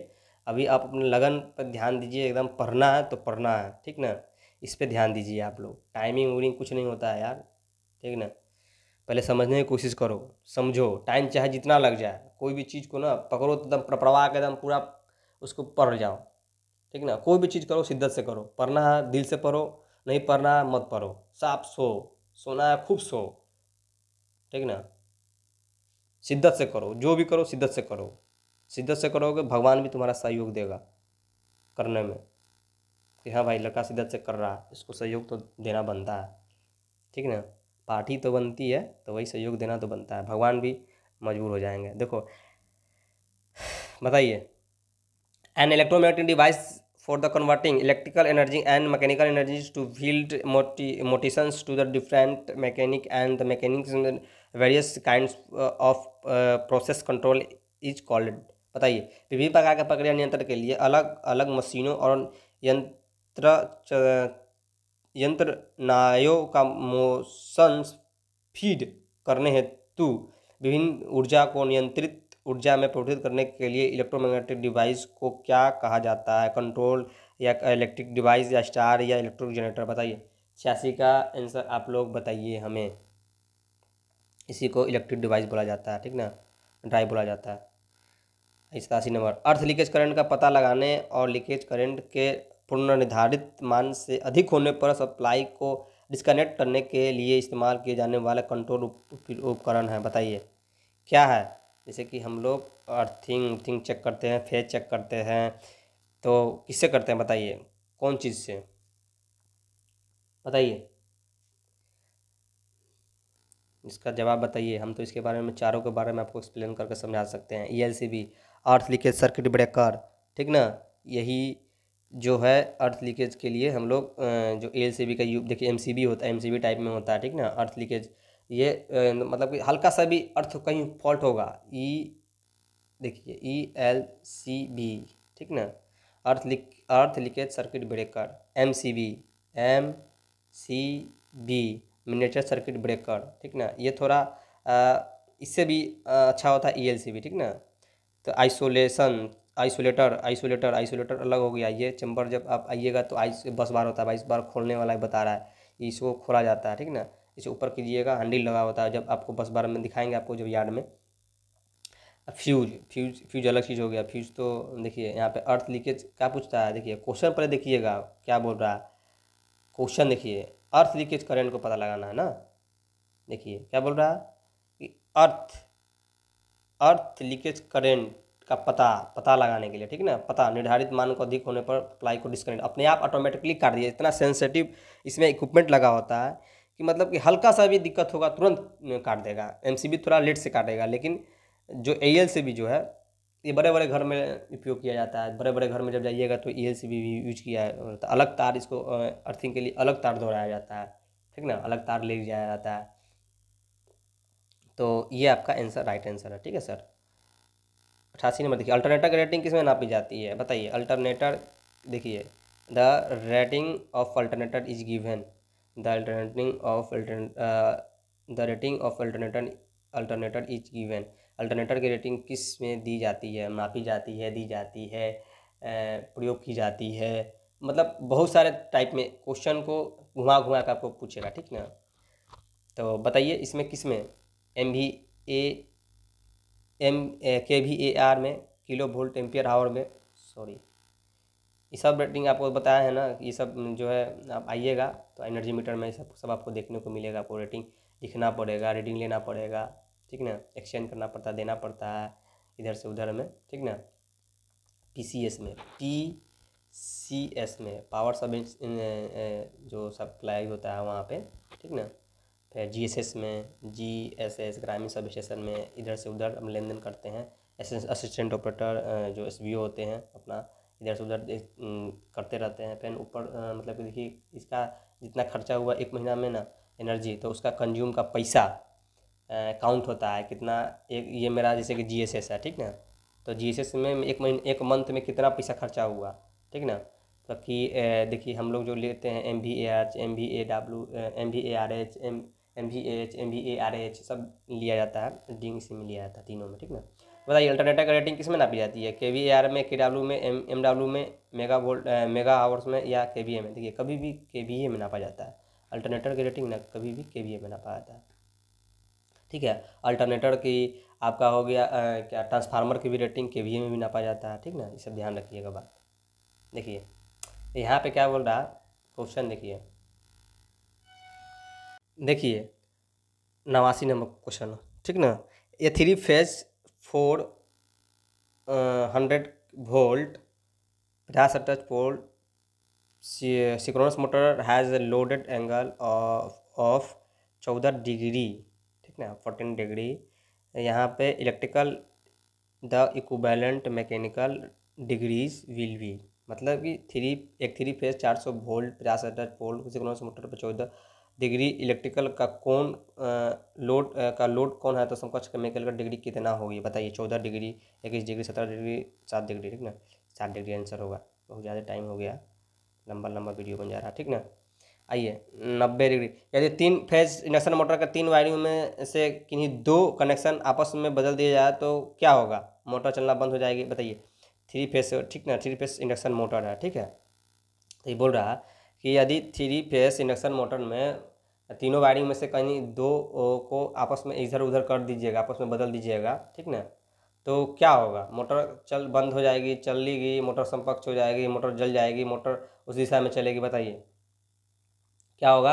A: अभी आप अपने लगन पर ध्यान दीजिए एकदम पढ़ना है तो पढ़ना है ठीक ना इस पर ध्यान दीजिए आप लोग टाइमिंग उमिंग कुछ नहीं होता है यार ठीक ना पहले समझने की कोशिश करो समझो टाइम चाहे जितना लग जाए कोई भी चीज़ को ना पकड़ो तो एकदम प्रवाह के एकदम पूरा उसको पढ़ जाओ ठीक ना कोई भी चीज़ करो शिद्दत से करो पढ़ना है दिल से पढ़ो नहीं पढ़ना है मत पढ़ो साफ सो सोना है खूब सो ठीक ना शिद्दत से करो जो भी करो शिद्दत से करो शिद्दत से करोगे भगवान भी तुम्हारा सहयोग देगा करने में कि हाँ भाई लड़का शिद्दत से कर रहा है इसको सहयोग तो देना बनता है ठीक ना पार्टी तो बनती है तो वही सहयोग देना तो बनता है भगवान भी मजबूर हो जाएंगे देखो बताइए an electromagnetic device for the converting electrical energy and mechanical energy to field मोटी to the different mechanic and the mechanics various kind of process control is called बताइए विभिन्न प्रकार के प्रक्रिया नियंत्रण के लिए अलग अलग मशीनों और यंत्र यंत्र नायों का मोशन फीड करने हेतु विभिन्न ऊर्जा को नियंत्रित ऊर्जा में परिवर्तित करने के लिए इलेक्ट्रोमैग्नेटिक डिवाइस को क्या कहा जाता है कंट्रोल या इलेक्ट्रिक डिवाइस या स्टार या इलेक्ट्रिक जनरेटर बताइए छियासी का आंसर आप लोग बताइए हमें इसी को इलेक्ट्रिक डिवाइस बोला जाता है ठीक ना ड्राइव बोला जाता है सतासी नंबर अर्थ लीकेज करंट का पता लगाने और लीकेज करंट के पूर्वनिर्धारित मान से अधिक होने पर सप्लाई को डिस्कनेक्ट करने के लिए इस्तेमाल किए जाने वाला कंट्रोल उपकरण है बताइए क्या है जैसे कि हम लोग अर्थिंग थिंग चेक करते हैं फेज चेक करते हैं तो किससे करते हैं बताइए कौन चीज़ से बताइए इसका जवाब बताइए हम तो इसके बारे में चारों के बारे में आपको एक्सप्लेन करके समझा सकते हैं E L C B earth leakage circuit breaker ठीक ना यही जो है अर्थ लीकेज के लिए हम लोग जो ए एल सी बी का यू देखिए एम सी बी होता है एम सी बी टाइप में होता है ठीक ना अर्थ लीकेज ये मतलब कि हल्का सा भी अर्थ कहीं फॉल्ट होगा ई e, देखिए ई एल सी बी ठीक ना earth leak earth leakage circuit breaker M C B M C B miniature circuit breaker ठीक ना ये थोड़ा इससे भी अच्छा होता है ई e भी ठीक ना तो आइसोलेशन आइसोलेटर आइसोलेटर आइसोलेटर अलग हो गया ये चैम्बर जब आप आइएगा तो आइस बस बार होता है बाईस बार खोलने वाला बता रहा है इसको खोला जाता है ठीक ना इसे ऊपर कीजिएगा हंडी लगा होता है जब आपको बस बार में दिखाएंगे आपको जब यार्ड में फ्यूज फ्यूज फ्यूज अलग चीज़ हो गया फ्यूज तो देखिए यहाँ पे अर्थ लीकेज क्या पूछता है देखिए क्वेश्चन पहले देखिएगा क्या बोल रहा है क्वेश्चन देखिए अर्थ लीकेज करंट को पता लगाना है ना देखिए क्या बोल रहा है कि अर्थ अर्थ लीकेज करंट का पता पता लगाने के लिए ठीक ना पता निर्धारित मान को अधिक होने पर प्लाई को डिस्कनेक्ट अपने आप ऑटोमेटिकली काट दिया इतना सेंसिटिव इसमें इक्विपमेंट लगा होता है कि मतलब कि हल्का सा भी दिक्कत होगा तुरंत काट देगा एम थोड़ा लेट से काटेगा लेकिन जो ए से भी जो है ये बड़े बड़े घर में उपयोग किया जाता है बड़े बड़े घर में जब जाइएगा तो ई एल सी भी यूज किया है अलग तार इसको अर्थिंग के लिए अलग तार दोहराया जाता है ठीक ना अलग तार ले जाया जाता है तो ये आपका आंसर राइट आंसर है ठीक है सर अठासी नंबर देखिए अल्टरनेटर की रेटिंग किस में नापी जाती है बताइए अल्टरनेटर देखिए the rating of alternator is given the alternating of the rating of alternator alternator is given alternator की रेटिंग किस में दी जाती है मापी जाती है दी जाती है प्रयोग की जाती है मतलब बहुत सारे टाइप में क्वेश्चन को घुमा घुमा कर आपको पूछेगा ठीक ना तो बताइए इसमें किस में एम भी A M K V A R में किलो वोल्ट एम्पियर आवर में सॉरी ये सब रेटिंग आपको बताया है ना ये सब जो है आप आइएगा तो एनर्जी मीटर में सब सब आपको देखने को मिलेगा आपको रेटिंग लिखना पड़ेगा रीडिंग लेना पड़ेगा ठीक ना एक्सचेंज करना पड़ता है देना पड़ता है इधर से उधर में ठीक ना पी में पी सी एस में पावर सब जो सप्लाई होता है वहाँ पे ठीक ना फिर जी एस एस में जी एस एस ग्रामीण सब स्टेशन में इधर से उधर हम लेन देन करते हैं असिस्टेंट ऑपरेटर जो एस बी ओ होते हैं अपना इधर से उधर करते रहते हैं फिर ऊपर मतलब कि देखिए इसका जितना खर्चा हुआ एक महीना में ना एनर्जी तो उसका कंज्यूम का पैसा काउंट होता है कितना एक ये मेरा जैसे कि जी है ठीक ना तो जी में एक महीने एक मंथ में कितना पैसा खर्चा हुआ ठीक ना तो कि देखिए हम लोग जो लेते हैं M B A H M B A W M B A R H M M B H M B A R H सब लिया जाता है डी सी में लिया जाता है तीनों में ठीक ना बताइए अल्टरनेटर का रेटिंग किस में नापी जाती है के वी ए आर में के डब्ल्यू में एम एम डब्ल्यू में मेगा वोल्ट मेगा आवर्स में या के वी ए में देखिए कभी भी के वी ए में नापा जाता है अल्टरनेटर की रेटिंग ना कभी भी के वी ए में नापा जाता है ठीक है अल्टरनेटर की आपका हो गया आ, क्या ट्रांसफार्मर की भी रेटिंग के वी में भी नापा जाता है ठीक ना ये सब ध्यान रखिएगा बात देखिए यहाँ पे क्या बोल रहा है क्वेश्चन देखिए देखिए नवासी नंबर क्वेश्चन ठीक ना ये three phase four hundred volt पचास अटच पोल्ट synchronous motor has loaded angle of चौदह डिग्री कितना फोर्टीन डिग्री यहाँ पे electrical the equivalent mechanical degrees will be मतलब कि थ्री एक थ्री फेज चार सौ वोल्ट पचास हजार वोल्ट सिक्रोनस मोटर पर चौदह डिग्री इलेक्ट्रिकल का कौन लोड का लोड कौन है तो समकक्ष केमिकल का डिग्री कितना होगी बताइए चौदह डिग्री इक्कीस डिग्री सत्रह डिग्री सात डिग्री ठीक ना सात डिग्री आंसर होगा बहुत ज़्यादा टाइम हो गया लंबा लंबा वीडियो बन जा रहा है ठीक ना आइए नब्बे डिग्री यदि तीन फेज इंडक्शन मोटर का तीन वायरिंग में से किन्हीं दो कनेक्शन आपस में बदल दिया जाए तो क्या होगा मोटर चलना बंद हो जाएगी बताइए थ्री फेज ठीक ना थ्री फेज इंडक्शन मोटर है ठीक है तो ये बोल रहा कि यदि थ्री फेज इंडक्शन मोटर में तीनों वायरिंग में से कहीं दो को आपस में इधर उधर कर दीजिएगा आपस में बदल दीजिएगा ठीक ना तो क्या होगा मोटर चल बंद हो जाएगी चल लीगी मोटर संपक्ष हो जाएगी मोटर जल जाएगी मोटर उस दिशा में चलेगी बताइए क्या होगा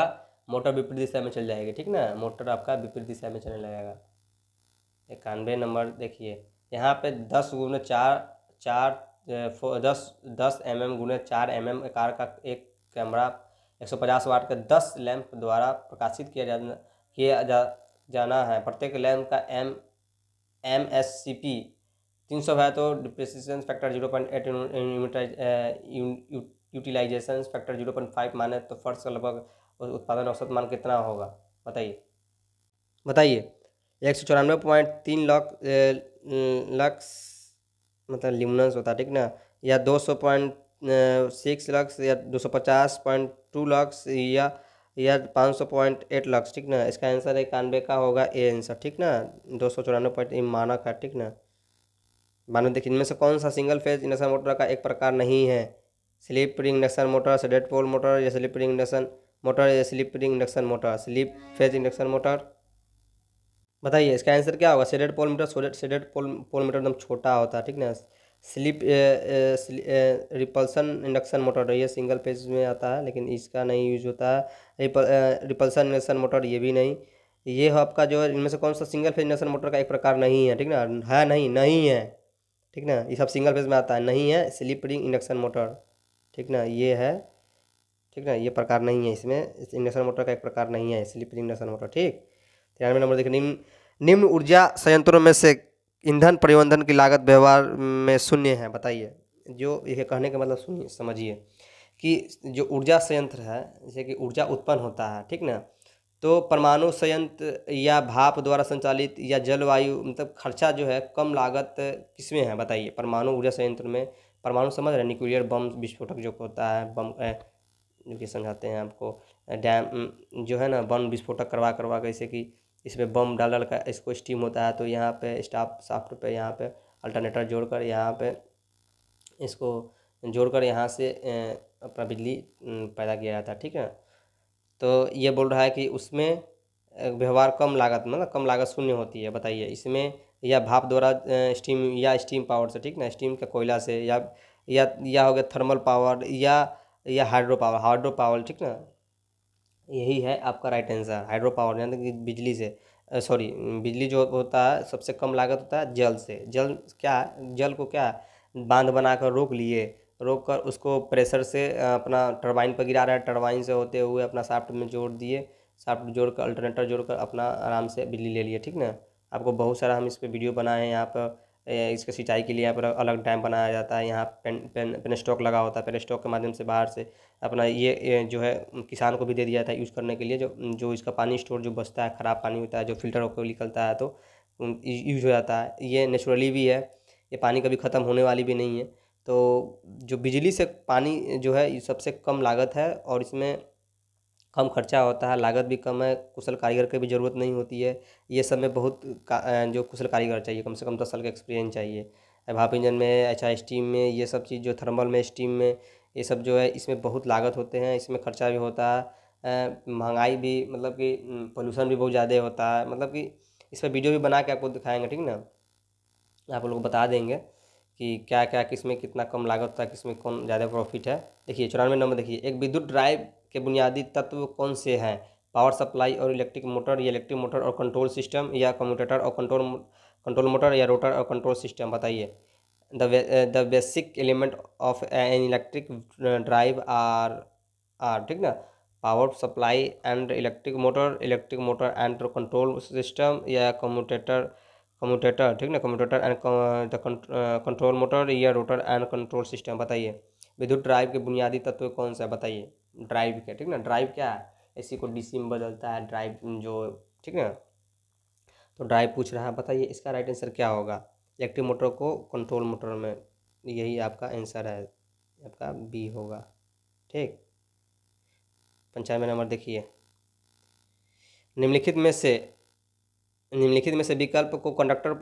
A: मोटर विपरीत दिशा में चल जाएगी ठीक ना मोटर आपका विपरीत दिशा में चलने लगेगा इक्यानवे नंबर देखिए यहाँ पे दस गुण चार चार दस दस एम एम गुना चार एम एम कार का एक कैमरा एक सौ पचास वाट का दस लैंप द्वारा प्रकाशित किया जा किया जा जाना है प्रत्येक लैंप का M M S C P तीन सौ है तो depreciation factor zero point eight utilization factor zero point five माने तो फर्स्ट का लगभग उत्पादन औसत मान कितना होगा बताइए बताइए एक सौ चौरानवे पॉइंट तीन लाख लक्स मतलब लिमनस होता है ठीक ना या दो सौ पॉइंट सिक्स लाख या दो सौ पचास पॉइंट टू लाख या या पाँच सौ पॉइंट एट लाख ठीक ना इसका आंसर इक्यानवे का होगा ए आंसर ठीक ना दो सौ चौरानवे पॉइंट मानक है ठीक ना मानो देखिए इनमें से कौन सा सिंगल फेज इंडक्शन मोटर का एक प्रकार नहीं है slip ring induction motor shaded pole motor या slip ring induction motor slip ring induction motor slip phase induction motor बताइए इसका आंसर क्या होगा shaded pole meter shaded pole pole meter एकदम छोटा होता है ठीक ना स्लिप रिपल्सन इंडक्शन मोटर तो ये सिंगल फेज में आता है लेकिन इसका नहीं यूज होता है रिपल्सन इंडक्शन मोटर ये भी नहीं ये हो आपका जो है इनमें से कौन सा सिंगल फेज इंडक्शन मोटर का एक प्रकार नहीं है ठीक ना है नहीं नहीं है ठीक ना ये सब सिंगल फेज में आता है नहीं है स्लिप रिंग इंडक्शन मोटर ठीक ना ये है ठीक ना ये प्रकार नहीं है इसमें इस इंडक्शन मोटर का एक प्रकार नहीं है स्लिप इंडक्शन मोटर ठीक तिरानवे तो नंबर देखिए निम्न निम्न ऊर्जा संयंत्रों में से ईंधन परिवंधन की लागत व्यवहार में शून्य है बताइए जो ये कहने का मतलब सुनिए समझिए कि जो ऊर्जा संयंत्र है जैसे कि ऊर्जा उत्पन्न होता है ठीक ना तो परमाणु संयंत्र या भाप द्वारा संचालित या जलवायु मतलब खर्चा जो है कम लागत किसमें है बताइए परमाणु ऊर्जा संयंत्र में परमाणु समझ रहे न्यूक्लियर बम विस्फोटक जो होता है बम जो कि समझाते हैं आपको डैम जो है ना बम विस्फोटक करवा करवा जैसे कि इसमें बम डाल का इसको स्टीम होता है तो यहाँ पे स्टाफ साफ्ट पे यहाँ पे अल्टरनेटर जोड़कर यहाँ पे इसको जोड़कर यहाँ से अपना बिजली पैदा किया जाता है ठीक है तो ये बोल रहा है कि उसमें व्यवहार कम लागत मतलब कम लागत शून्य होती है बताइए इसमें या भाप द्वारा स्टीम या स्टीम पावर से ठीक ना स्टीम का कोयला से या या या हो गया थर्मल पावर या या हाइड्रो पावर हाइड्रो पावर ठीक ना यही है आपका राइट आंसर हाइड्रो पावर यानी कि बिजली से सॉरी बिजली जो होता है सबसे कम लागत होता है जल से जल क्या जल को क्या बांध बनाकर रोक लिए रोक कर उसको प्रेशर से अपना टरबाइन पर गिरा रहा है टरबाइन से होते हुए अपना साफ्ट में जोड़ दिए साफ्ट जोड़ कर अल्टरनेटर जोड़ कर अपना आराम से बिजली ले लिए ठीक ना आपको बहुत सारा हम इस पर वीडियो बनाए हैं यहाँ पर इसके सिंचाई के लिए यहाँ पर अलग डैम बनाया जाता है यहाँ पेन पेन पेन स्टॉक लगा होता है पेन स्टॉक के माध्यम से बाहर से अपना ये, ये जो है किसान को भी दे दिया जाता है यूज़ करने के लिए जो जो इसका पानी स्टोर जो बचता है ख़राब पानी होता है जो फिल्टर होकर निकलता है तो यूज हो जाता है ये नेचुरली भी है ये पानी कभी ख़त्म होने वाली भी नहीं है तो जो बिजली से पानी जो है सबसे कम लागत है और इसमें कम खर्चा होता है लागत भी कम है कुशल कारीगर की भी ज़रूरत नहीं होती है ये सब में बहुत जो कुशल कारीगर चाहिए कम से कम दस साल का एक्सपीरियंस चाहिए भाप इंजन में एच आई स्टीम में ये सब चीज़ जो थर्मल में स्टीम में ये सब जो है इसमें बहुत लागत होते हैं इसमें खर्चा भी होता है महंगाई भी मतलब कि पोल्यूशन भी बहुत ज़्यादा होता है मतलब कि इस पर वीडियो भी बना के आपको दिखाएंगे ठीक ना आप लोग बता देंगे कि क्या क्या किसमें कितना कम लागत था है किसमें कौन ज़्यादा प्रॉफिट है देखिए चौरानवे नंबर देखिए एक विद्युत ड्राइव के बुनियादी तत्व कौन से हैं पावर सप्लाई और इलेक्ट्रिक मोटर या इलेक्ट्रिक मोटर और कंट्रोल सिस्टम या कम्यूटेटर और कंट्रोल कंट्रोल मोटर या रोटर और कंट्रोल सिस्टम बताइए the basic element of an electric drive are are ठीक ना power supply and electric motor electric motor and control system या कम्यूटेटर कम्यूटेटर ठीक ना commutator and the control motor या rotor and control system बताइए विद्युत drive के बुनियादी तत्व कौन सा बताइए ड्राइव के ठीक ना ड्राइव क्या है एसी को डीसी में बदलता है ड्राइव जो ठीक है तो ड्राइव पूछ रहा है बताइए इसका राइट आंसर क्या होगा इलेक्ट्रिक मोटर को कंट्रोल मोटर में यही आपका आंसर है आपका बी होगा ठीक पंचानवे नंबर देखिए निम्नलिखित में से निम्नलिखित में से विकल्प को कंडक्टर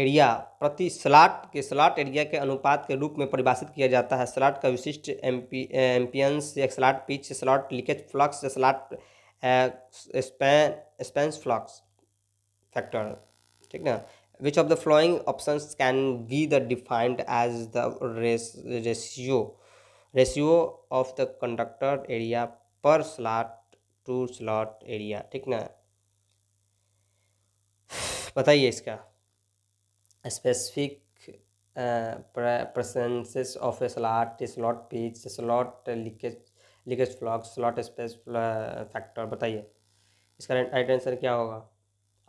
A: एरिया प्रति स्लाट के स्लाट एरिया के अनुपात के रूप में परिभाषित किया जाता है स्लाट का विशिष्ट एम्पी एम्पियंस या slot pitch slot leakage flux slot space flux factor ठीक ना which of the flowing option can be the defined as the ratio ratio of the conductor area per slot to slot area ठीक ना *sighs* बताइए इसका specific presences of a slot slot pitch slot leakage leakage flux slot space factor बताइए इसका right answer क्या होगा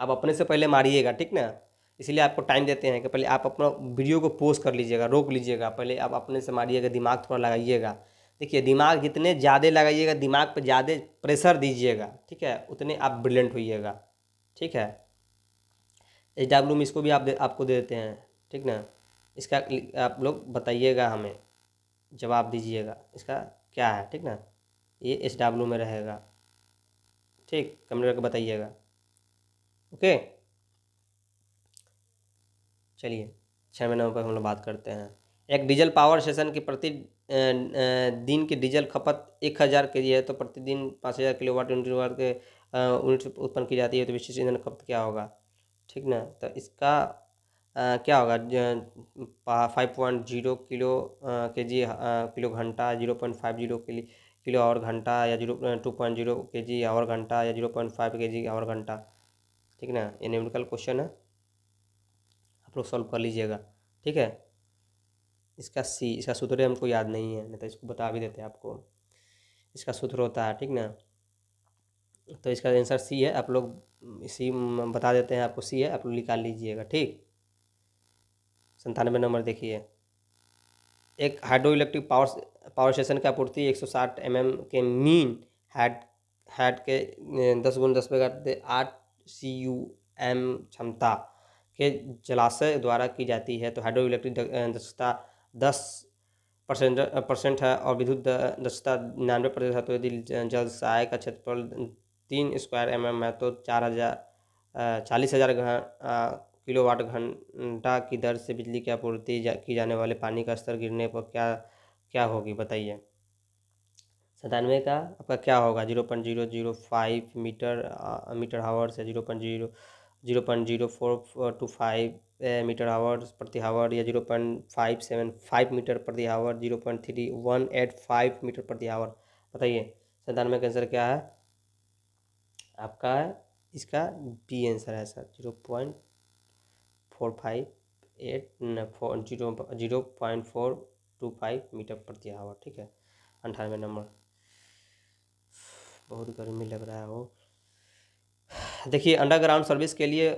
A: आप अपने से पहले मारिएगा ठीक ना इसलिए आपको टाइम देते हैं कि पहले आप अपना वीडियो को पोस्ट कर लीजिएगा रोक लीजिएगा पहले आप अपने से मारिएगा दिमाग थोड़ा लगाइएगा देखिए दिमाग जितने ज़्यादा लगाइएगा दिमाग पर ज़्यादा प्रेशर दीजिएगा ठीक है उतने आप ब्रिलियंट होइएगा ठीक है एच डब्ल्यू में इसको भी आप दे, आपको दे देते हैं ठीक ना इसका आप लोग बताइएगा हमें जवाब दीजिएगा इसका क्या है ठीक ना ये एच डब्ल्यू में रहेगा ठीक कमेंट करके बताइएगा ओके चलिए छः महीने पर हम लोग बात करते हैं एक डीजल पावर स्टेशन की प्रति दिन की डीजल खपत एक हज़ार के है तो प्रतिदिन पाँच हज़ार किलो वाट यूनिट के यूनिट उत्पन्न की जाती है तो विशेष ईंधन खपत क्या होगा ठीक ना तो इसका आ, क्या होगा five point zero kilo K G kilo घंटा जीरो पॉइंट फाइव जीरो के लिए किलो और घंटा या जीरो टू पॉइंट जीरो के जी और घंटा या जीरो पॉइंट फाइव के जी और घंटा ठीक ना ये न्यूमेरिकल क्वेश्चन है आप लोग सॉल्व कर लीजिएगा ठीक है इसका सी इसका सूत्र हमको याद नहीं है नहीं तो इसको बता भी देते हैं आपको इसका सूत्र होता है ठीक ना तो इसका आंसर सी है आप लोग इसी बता देते हैं आपको सी है आप निकाल लीजिएगा ठीक संतानवे नंबर देखिए एक hydro electric power power station की आपूर्ति एक सौ साठ एम एम के मीन हैड हैड के दस गुण दस बेगा आठ सी यू एम क्षमता के जलाशय द्वारा की जाती है तो हाइड्रो इलेक्ट्रिक दक्षता दस परसेंट परसेंट है और विद्युत दक्षता निन्यानवे प्रतिशत तो यदि जलसाय का क्षेत्रफल तीन स्क्वायर एम एम है तो चार हज़ार चालीस हज़ार किलो वाट घंटा की दर से बिजली की आपूर्ति जा, की जाने वाले पानी का स्तर गिरने पर क्या क्या होगी बताइए सतानवे का आपका क्या होगा zero point zero zero five metre आ, मीटर हावर्स या zero point zero zero point zero four two five metre hours प्रति हावर या zero point five seven five metre प्रति hour zero point three one eight five metre प्रति hour बताइए सतानवे का answer क्या है आपका इसका बी आंसर है sir zero point four five eight four zero zero point four two five metre प्रति आवर ठीक है अंठानवे नंबर बहुत गर्मी लग रहा है वो देखिए अंडरग्राउंड सर्विस के लिए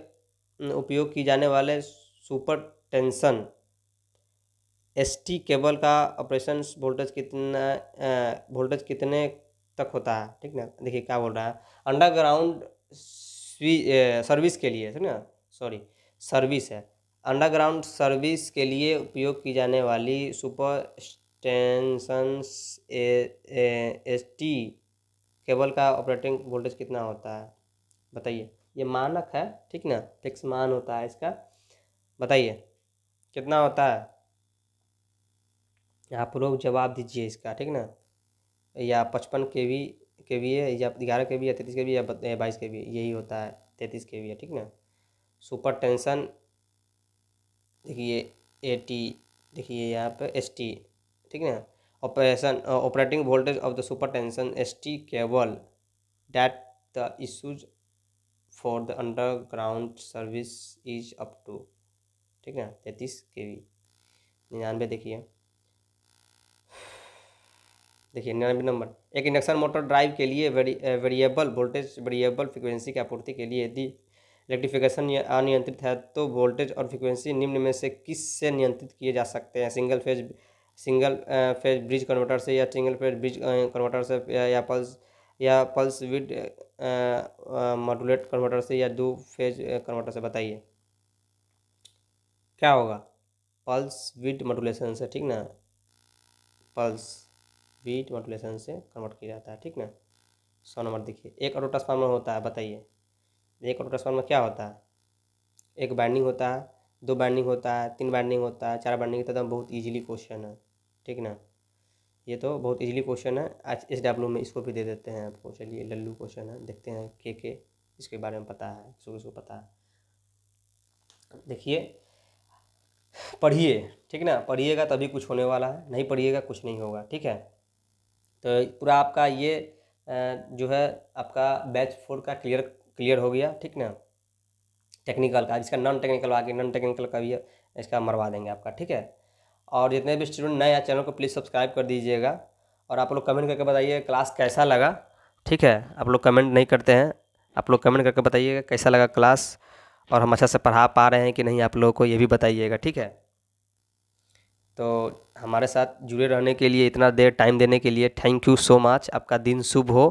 A: उपयोग की जाने वाले super tension S T cable का ऑपरेशन वोल्टेज कितना वोल्टेज कितने तक होता है ठीक ना देखिए क्या बोल रहा है अंडरग्राउंड सर्विस के लिए ठीक ना सॉरी सर्विस है अंडरग्राउंड सर्विस के लिए उपयोग की जाने वाली super tension S T cable का ऑपरेटिंग वोल्टेज कितना होता है बताइए ये मानक है ठीक ना फिक्स मान होता है इसका बताइए कितना होता है आप लोग जवाब दीजिए इसका ठीक ना या पचपन के वी के वी है या ग्यारह के वी या तैतीस के वी या बाईस के वी यही होता है तैतीस के वी है ठीक ना सुपर टेंशन देखिए ए टी देखिए यहाँ पर एस टी ठीक ना operation operating voltage of the super tension S T cable that the issues for the underground service is up to ठीक ना तैतीस के वी निन्यानवे देखिए देखिए निन्यानवे नंबर एक इंडक्शन मोटर ड्राइव के लिए very variable voltage variable frequency की आपूर्ति के लिए यदि इलेक्ट्रिफिकेशन अनियंत्रित है तो वोल्टेज और फ्रिक्वेंसी निम्न में से किस से नियंत्रित किए जा सकते हैं single phase single phase bridge converter से या सिंगल फेज ब्रिज कन्वर्टर से या पल्स या पल्स विड मॉडुलेट कन्वर्टर से या दो फेज कन्वर्टर से बताइए क्या होगा पल्स विड मॉडुलेशन से ठीक ना पल्स बीट मॉडुलेशन से कन्वर्ट किया जाता है ठीक ना सौ नंबर देखिए एक ऑटो ट्रांसफार्मर होता है बताइए एक ऑटो ट्रांसफार्मर क्या होता है एक बाइंडिंग होता है दो बाइंडिंग होता है तीन बाइंडिंग होता है चार बाइंडिंग होता है बहुत ईजिली क्वेश्चन है ठीक ना ये तो बहुत ईजिली क्वेश्चन है आज एस डब्ल्यू में इसको भी दे देते हैं आपको चलिए लल्लू क्वेश्चन है देखते हैं के के इसके बारे में पता है किसको किसको पता है देखिए पढ़िए ठीक ना पढ़िएगा तभी कुछ होने वाला है नहीं पढ़िएगा कुछ नहीं होगा ठीक है तो पूरा आपका ये जो है आपका बैच फोर का क्लियर क्लियर हो गया ठीक ना टेक्निकल का जिसका नॉन टेक्निकल आगे नॉन टेक्निकल का भी इसका मरवा देंगे आपका ठीक है और जितने भी स्टूडेंट नए हैं चैनल को प्लीज़ सब्सक्राइब कर दीजिएगा और आप लोग कमेंट करके बताइए क्लास कैसा लगा ठीक है आप लोग कमेंट नहीं करते हैं आप लोग कमेंट करके बताइएगा कैसा लगा क्लास और हम अच्छा से पढ़ा पा रहे हैं कि नहीं आप लोगों को ये भी बताइएगा ठीक है तो हमारे साथ जुड़े रहने के लिए इतना देर टाइम देने के लिए थैंक यू सो मच आपका दिन शुभ हो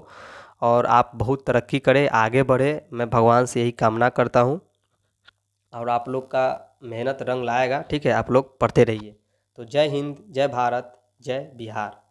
A: और आप बहुत तरक्की करें आगे बढ़े मैं भगवान से यही कामना करता हूँ और आप लोग का मेहनत रंग लाएगा ठीक है आप लोग पढ़ते रहिए तो जय हिंद जय भारत जय बिहार